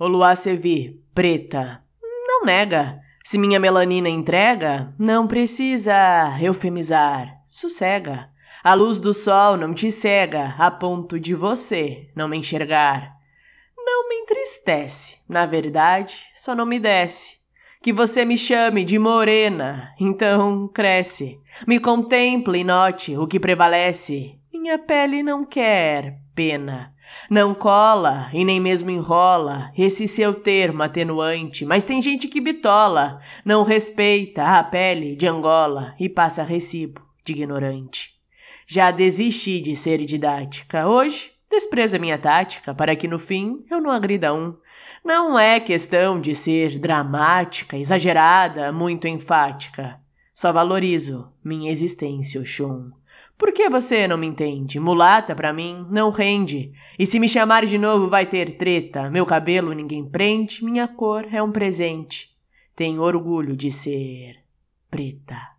Oluá Sevi, preta. Não nega. Se minha melanina entrega, não precisa eufemizar. Sossega. A luz do sol não te cega a ponto de você não me enxergar. Não me entristece, na verdade, só não me desce. Que você me chame de morena, então cresce. Me contemple e note o que prevalece. Minha pele não quer pena. Não cola e nem mesmo enrola esse seu termo atenuante, mas tem gente que bitola, não respeita a pele de Angola e passa recibo de ignorante. Já desisti de ser didática. Hoje, desprezo a minha tática para que no fim eu não agrida um. Não é questão de ser dramática, exagerada, muito enfática. Só valorizo minha existência, Oxum. Por que você não me entende? Mulata, para mim, não rende. E se me chamar de novo, vai ter treta. Meu cabelo ninguém prende, minha cor é um presente. Tenho orgulho de ser preta.